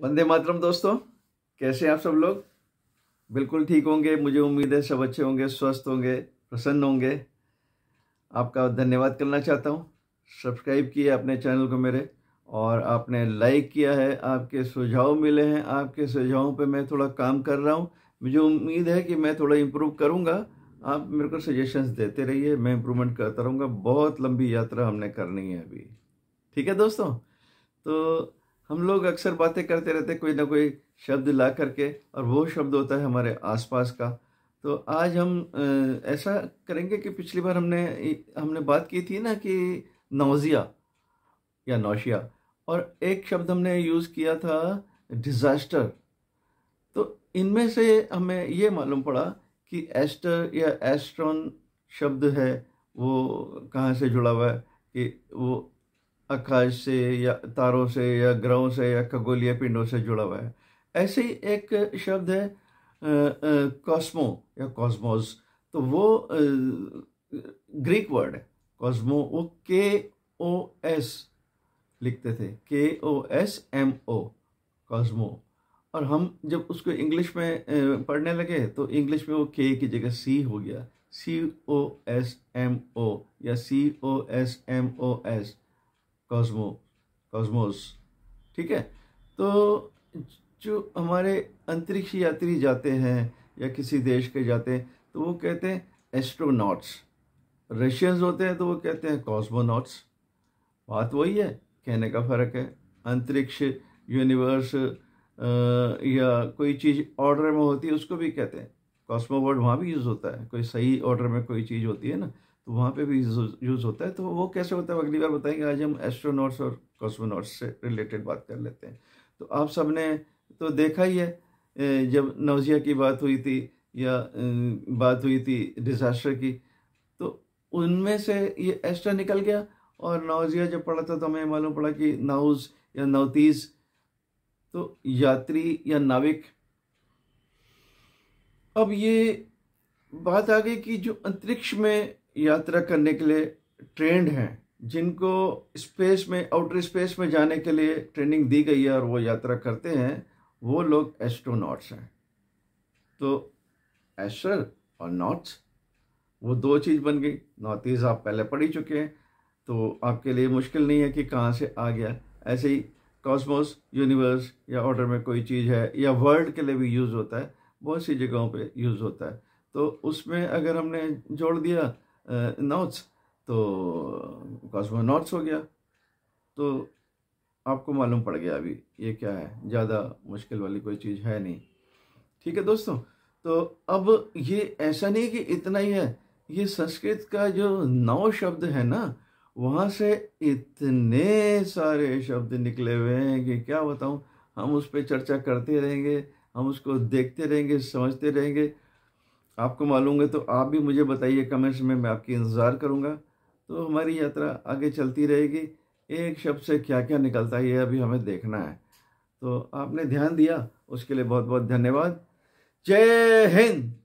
वंदे मातरम दोस्तों कैसे हैं आप सब लोग बिल्कुल ठीक होंगे मुझे उम्मीद है सब अच्छे होंगे स्वस्थ होंगे प्रसन्न होंगे आपका धन्यवाद करना चाहता हूँ सब्सक्राइब किया अपने चैनल को मेरे और आपने लाइक किया है आपके सुझाव मिले हैं आपके सुझावों पे मैं थोड़ा काम कर रहा हूँ मुझे उम्मीद है कि मैं थोड़ा इम्प्रूव करूँगा आप मेरे को सजेशन देते रहिए मैं इम्प्रूवमेंट करता रहूँगा बहुत लंबी यात्रा हमने करनी है अभी ठीक है दोस्तों तो हम लोग अक्सर बातें करते रहते कोई ना कोई शब्द ला करके और वो शब्द होता है हमारे आसपास का तो आज हम ऐसा करेंगे कि पिछली बार हमने हमने बात की थी ना कि नौजिया या नौशिया और एक शब्द हमने यूज़ किया था डिज़ास्टर तो इनमें से हमें ये मालूम पड़ा कि एस्टर या एस्ट्रॉन शब्द है वो कहाँ से जुड़ा हुआ है कि वो आकाश से या तारों से या ग्रहों से या खगोलीय पिंडों से जुड़ा हुआ है ऐसे ही एक शब्द है कॉस्मो या कॉस्मोस तो वो ग्रीक वर्ड है कॉस्मो वो के ओ एस लिखते थे K O S M O cosmo और हम जब उसको इंग्लिश में पढ़ने लगे तो इंग्लिश में वो के की जगह सी हो गया सी ओ एस एम ओ या C O S M O S cosmo cosmos ठीक है तो जो हमारे अंतरिक्ष यात्री जाते हैं या किसी देश के जाते हैं तो वो कहते हैं एस्ट्रोनॉट्स रशियंस होते हैं तो वो कहते हैं कॉस्मोनॉट्स बात वही है कहने का फ़र्क है अंतरिक्ष यूनिवर्स या कोई चीज़ ऑर्डर में होती है उसको भी कहते हैं कॉस्मो वर्ड वहाँ भी यूज़ होता है कोई सही ऑर्डर में कोई चीज़ होती है ना तो वहाँ पे भी यूज़ होता है तो वो कैसे होता है अगली बार बताएंगे आज हम एस्ट्रोनॉट्स और कॉस्मोनॉट्स से रिलेटेड बात कर लेते हैं तो आप सब ने तो देखा ही है जब नवजिया की बात हुई थी या बात हुई थी डिज़ास्टर की तो उनमें से ये एस्ट्रा निकल गया और नवजिया जब पड़ा था तो हमें मालूम पड़ा कि नाउज या नवतीज तो यात्री या नाविक अब ये बात आ गई कि जो अंतरिक्ष में यात्रा करने के लिए ट्रेंड हैं जिनको स्पेस में आउटर स्पेस में जाने के लिए ट्रेनिंग दी गई है और वो यात्रा करते हैं वो लोग एस्ट्रोनॉट्स हैं तो एस्ट्रल और नॉट्स वो दो चीज़ बन गई नॉतीज़ आप पहले पढ़ ही चुके हैं तो आपके लिए मुश्किल नहीं है कि कहाँ से आ गया ऐसे ही कॉस्मोस यूनिवर्स या ऑर्डर में कोई चीज़ है या वर्ल्ड के लिए भी यूज़ होता है बहुत सी जगहों पे यूज़ होता है तो उसमें अगर हमने जोड़ दिया नोट्स तो नोट्स हो गया तो आपको मालूम पड़ गया अभी ये क्या है ज़्यादा मुश्किल वाली कोई चीज़ है नहीं ठीक है दोस्तों तो अब ये ऐसा नहीं कि इतना ही है ये संस्कृत का जो नौ शब्द है ना वहाँ से इतने सारे शब्द निकले हुए हैं कि क्या बताऊँ हम उस पर चर्चा करते रहेंगे हम उसको देखते रहेंगे समझते रहेंगे आपको मालूम है तो आप भी मुझे बताइए कमेंट्स में मैं आपकी इंतज़ार करूँगा तो हमारी यात्रा आगे चलती रहेगी एक शब्द से क्या क्या निकलता है ये अभी हमें देखना है तो आपने ध्यान दिया उसके लिए बहुत बहुत धन्यवाद जय हिंद